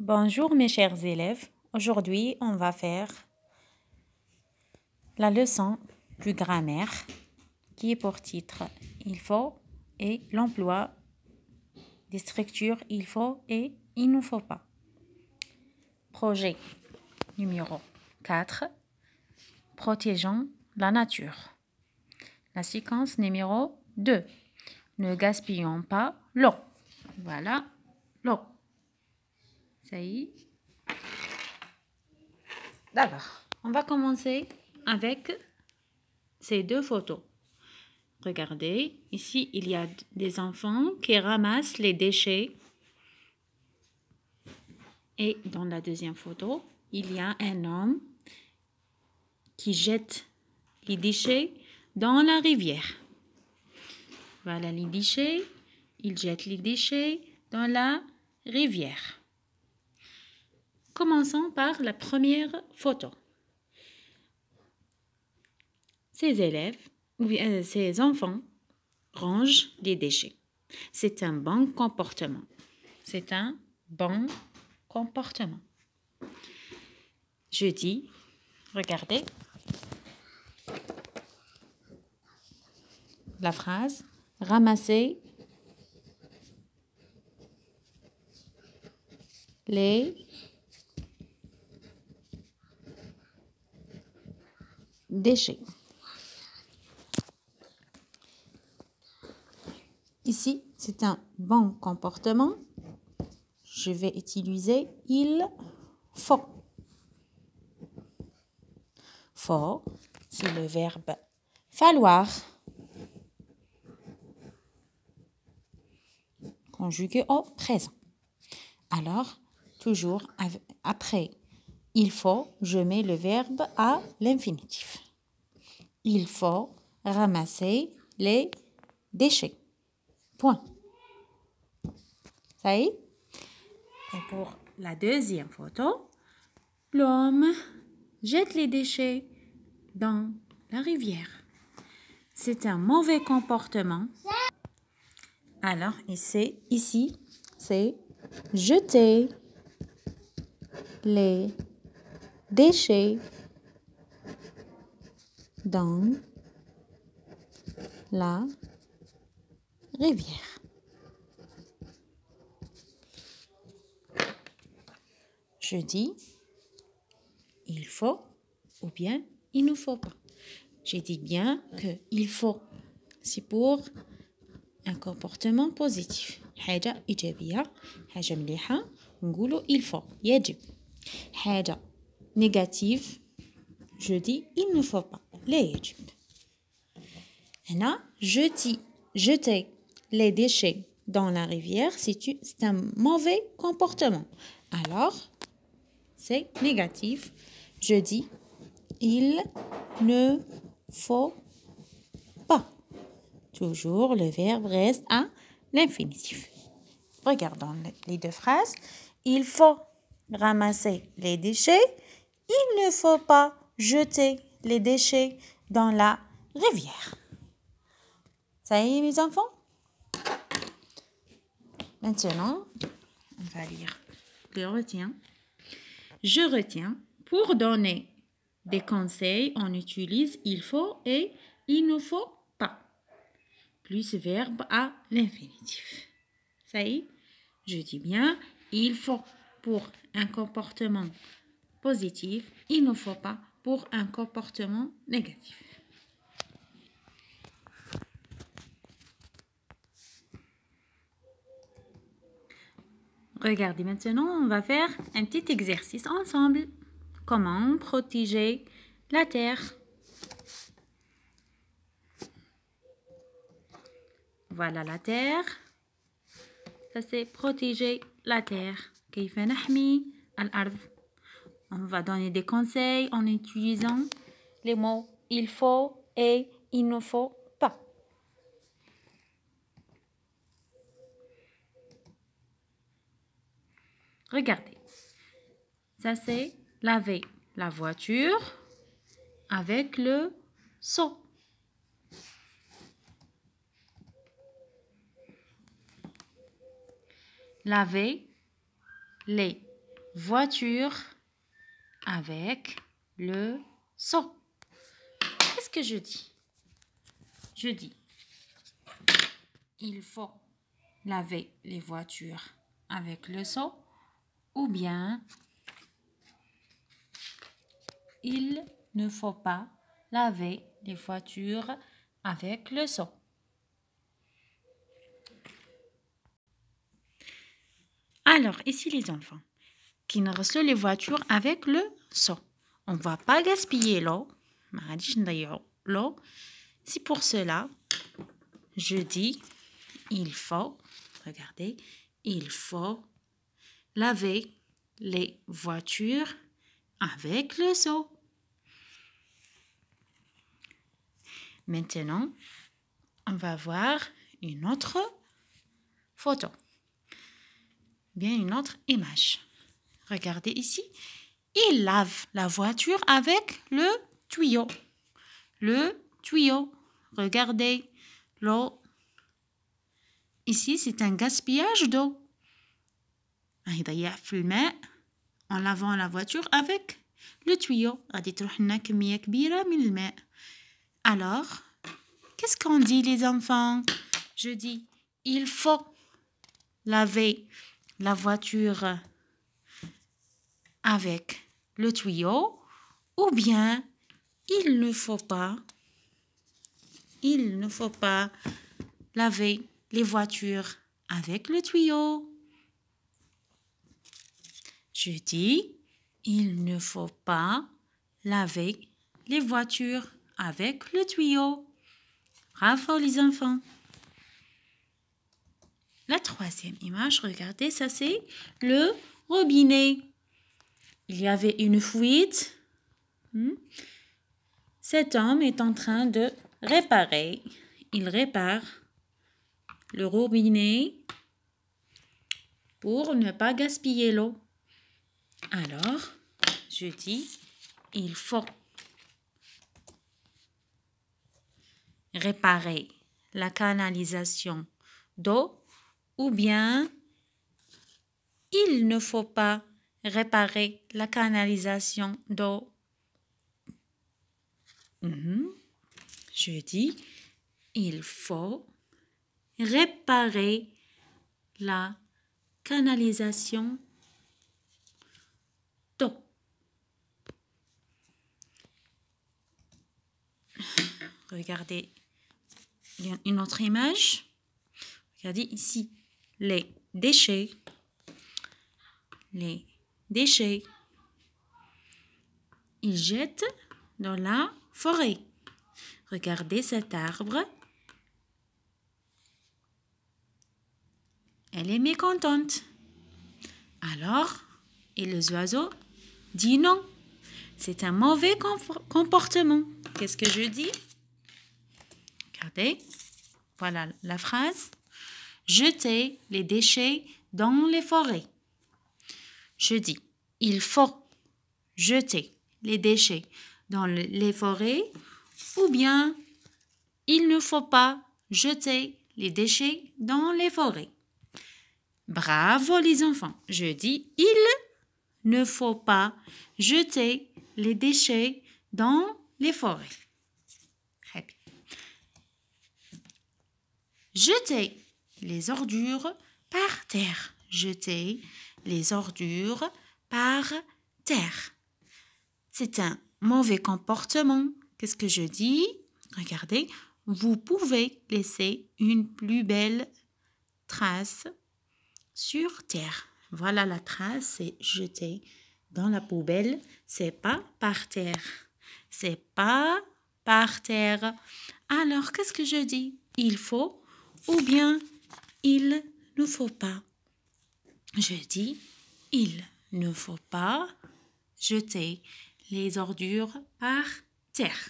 Bonjour mes chers élèves, aujourd'hui on va faire la leçon du grammaire qui est pour titre il faut et l'emploi des structures il faut et il ne faut pas. Projet numéro 4 Protégeons la nature. La séquence numéro 2 Ne gaspillons pas l'eau. Voilà l'eau. D'abord, on va commencer avec ces deux photos. Regardez, ici, il y a des enfants qui ramassent les déchets. Et dans la deuxième photo, il y a un homme qui jette les déchets dans la rivière. Voilà les déchets. Il jette les déchets dans la rivière. Commençons par la première photo. Ces élèves, ou euh, ces enfants, rangent des déchets. C'est un bon comportement. C'est un bon comportement. Je dis, regardez la phrase, ramasser les Déchet. Ici, c'est un bon comportement. Je vais utiliser il faut. Faut, c'est le verbe falloir. Conjugué au présent. Alors, toujours après il faut, je mets le verbe à l'infinitif il faut ramasser les déchets. Point. Ça y est Et pour la deuxième photo, l'homme jette les déchets dans la rivière. C'est un mauvais comportement. Alors, ici, c'est jeter les déchets dans la rivière. Je dis il faut ou bien il ne faut pas. J'ai dit bien que il faut. C'est pour un comportement positif. حاجة إيجابية حاجة مليحة il faut يجب حاجة négative je dis il ne faut pas études. هنا jeter jeter les déchets dans la rivière c'est un mauvais comportement alors c'est négatif je dis il ne faut pas toujours le verbe reste à l'infinitif regardons les deux phrases il faut ramasser les déchets il ne faut pas jeter les déchets dans la rivière. Ça y est, mes enfants Maintenant, on va lire. Je retiens. Je retiens. Pour donner des conseils, on utilise il faut et il ne faut pas. Plus verbe à l'infinitif. Ça y est, je dis bien il faut pour un comportement positif, il ne faut pas pour un comportement négatif. Regardez maintenant, on va faire un petit exercice ensemble. Comment protéger la terre Voilà la terre. Ça c'est protéger la terre. كيف نحمي الأرض on va donner des conseils en utilisant les mots il faut et il ne faut pas. Regardez. Ça, c'est laver la voiture avec le seau. Laver les voitures avec le seau. Qu'est-ce que je dis Je dis, il faut laver les voitures avec le seau ou bien il ne faut pas laver les voitures avec le seau. Alors, ici les enfants, qui نغسلوا les voitures avec le seau. On va pas gaspiller l'eau. d'ailleurs, l'eau. C'est pour cela je dis il faut regardez, il faut laver les voitures avec le seau. Maintenant, on va voir une autre photo, bien une autre image. Regardez ici. Il lave la voiture avec le tuyau. Le tuyau. Regardez l'eau. Ici, c'est un gaspillage d'eau. En lavant la voiture avec le tuyau. Alors, qu'est-ce qu'on dit les enfants Je dis, il faut laver la voiture avec le tuyau ou bien il ne faut pas il ne faut pas laver les voitures avec le tuyau. Je dis il ne faut pas laver les voitures avec le tuyau. Bravo les enfants. La troisième image, regardez, ça c'est le robinet. Il y avait une fuite. Hmm? Cet homme est en train de réparer. Il répare le robinet pour ne pas gaspiller l'eau. Alors, je dis, il faut réparer la canalisation d'eau ou bien il ne faut pas réparer la canalisation d'eau. Mhm. Je dis, il faut réparer la canalisation d'eau. Regardez, une autre image. Regardez ici, les déchets, les déchets. Il jette dans la forêt. Regardez cet arbre. Elle est mécontente. Alors, et les oiseaux disent non. C'est un mauvais comportement. Qu'est-ce que je dis Regardez. Voilà la phrase. Jeter les déchets dans les forêts. Je dis, il faut jeter les déchets dans les forêts ou bien il ne faut pas jeter les déchets dans les forêts. Bravo les enfants, je dis il ne faut pas jeter les déchets dans les forêts. Jeter les ordures par terre. Jeter les ordures par terre. C'est un mauvais comportement. Qu'est-ce que je dis Regardez, vous pouvez laisser une plus belle trace sur terre. Voilà la trace, c'est jetée dans la poubelle, c'est pas par terre. C'est pas par terre. Alors, qu'est-ce que je dis Il faut ou bien il ne faut pas. Je dis il ne faut pas jeter les ordures par terre.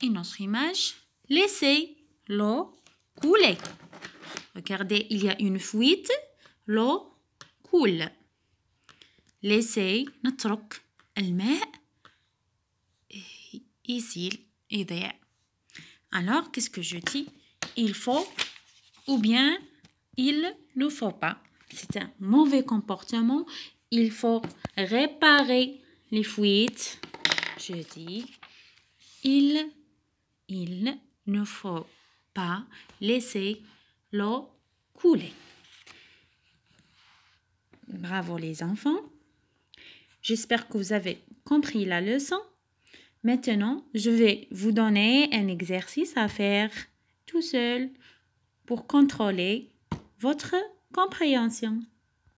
Et notre image, laissez l'eau couler. Regardez, il y a une fuite, l'eau coule. Laissez met ici et derrière. Alors, qu'est-ce que je dis Il faut ou bien il ne faut pas. C'est un mauvais comportement. Il faut réparer les fuites. Je dis il, il ne faut pas laisser l'eau couler. Bravo les enfants. J'espère que vous avez compris la leçon. Maintenant, je vais vous donner un exercice à faire tout seul pour contrôler votre compréhension.